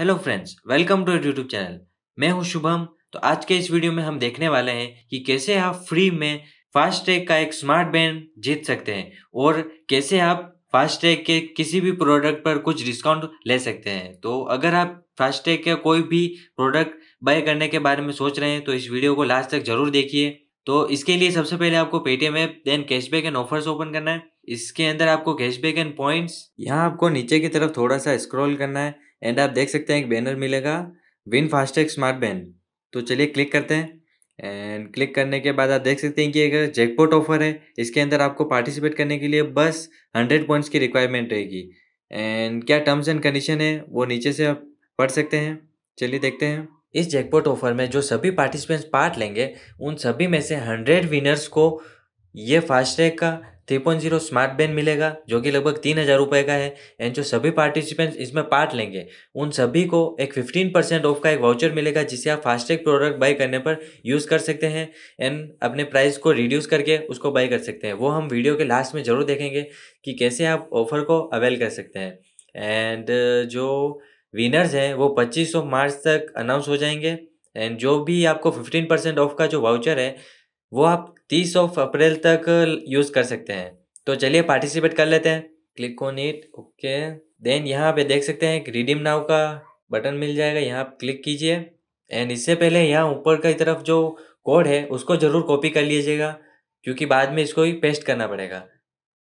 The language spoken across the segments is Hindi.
hello friends welcome to YouTube channel मैं हूं शुभम तो आज के इस वीडियो में हम देखने वाले हैं कि कैसे आप फ्री में फास्टैग का एक स्मार्ट बैंड जीत सकते हैं और कैसे आप फास्टैग के किसी भी प्रोडक्ट पर कुछ डिस्काउंट ले सकते हैं तो अगर आप फास्टैग के कोई भी प्रोडक्ट बाय करने के बारे में सोच रहे हैं तो इस वीडियो को लास्ट तक जरूर देखिए तो इसके लिए सबसे पहले आपको Paytm app then cashback and offers open करना है इसके अंदर आपको कैशबैक एंड पॉइंट्स यहाँ आपको नीचे की तरफ थोड़ा सा स्क्रॉल करना है एंड आप देख सकते हैं एक बैनर मिलेगा विन फास्टैग स्मार्ट बैन तो चलिए क्लिक करते हैं एंड क्लिक करने के बाद आप देख सकते हैं कि एक जैकपॉट ऑफर है इसके अंदर आपको पार्टिसिपेट करने के लिए बस हंड्रेड पॉइंट्स की रिक्वायरमेंट रहेगी एंड क्या टर्म्स एंड कंडीशन है वो नीचे से आप पढ़ सकते हैं चलिए देखते हैं इस जैकपॉट ऑफर में जो सभी पार्टिसिपेंट्स पार्ट लेंगे उन सभी में से हंड्रेड विनर्स को ये फास्टैग का three point zero smart band मिलेगा जो कि लगभग तीन हज़ार रुपये का है एंड जो सभी पार्टिसिपेंट्स इसमें पार्ट लेंगे उन सभी को एक फिफ्टीन परसेंट ऑफ का एक वाउचर मिलेगा जिसे आप फास्टैग प्रोडक्ट बाई करने पर यूज़ कर सकते हैं एंड अपने प्राइस को रिड्यूस करके उसको बाई कर सकते हैं वो हम वीडियो के लास्ट में ज़रूर देखेंगे कि कैसे आप ऑफर को अवेल कर सकते हैं एंड uh, जो विनर्स हैं वो पच्चीस मार्च तक अनाउंस हो जाएंगे एंड जो भी आपको फिफ्टीन परसेंट ऑफ का जो वाउचर है वो आप तीस ऑफ अप्रैल तक यूज़ कर सकते हैं तो चलिए पार्टिसिपेट कर लेते हैं click on it okay then यहाँ पे देख सकते हैं रिडीम नाव का बटन मिल जाएगा यहाँ आप क्लिक कीजिए एंड इससे पहले यहाँ ऊपर की तरफ जो कोड है उसको ज़रूर कॉपी कर लीजिएगा क्योंकि बाद में इसको ही पेस्ट करना पड़ेगा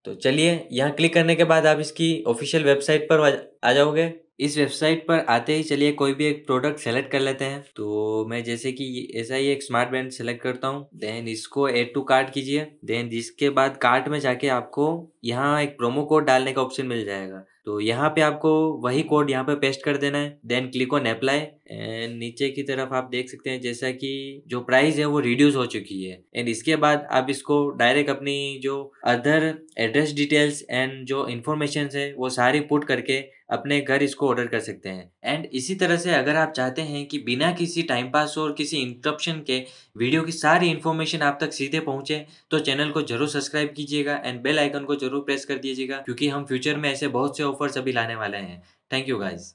तो चलिए यहाँ क्लिक करने के बाद आप इसकी ऑफिशियल वेबसाइट पर आ जाओगे इस वेबसाइट पर आते ही चलिए कोई भी एक प्रोडक्ट सेलेक्ट कर लेते हैं तो मैं जैसे कि ऐसा ही एक स्मार्ट बैंड सेलेक्ट करता हूँ देन इसको एड टू कार्ट कीजिए देन जिसके बाद कार्ट में जाके आपको यहाँ एक प्रोमो कोड डालने का ऑप्शन मिल जाएगा तो यहाँ पे आपको वही कोड यहाँ पे पेस्ट कर देना है then click on apply and नीचे की तरफ आप देख सकते हैं जैसा कि जो प्राइस है वो रिड्यूस हो चुकी है एंड इसके बाद आप इसको डायरेक्ट अपनी जो अदर एड्रेस डिटेल्स एंड जो इन्फॉर्मेशन है वो सारी पुट करके अपने घर इसको ऑर्डर कर सकते हैं एंड इसी तरह से अगर आप चाहते हैं कि बिना किसी टाइम पास और किसी इंटरप्शन के वीडियो की सारी इन्फॉर्मेशन आप तक सीधे पहुंचे तो चैनल को जरूर सब्सक्राइब कीजिएगा एंड बेल आइकन को जरूर प्रेस कर दीजिएगा क्योंकि हम फ्यूचर में ऐसे बहुत से ऑफर्स अभी लाने वाले हैं थैंक यू गाइज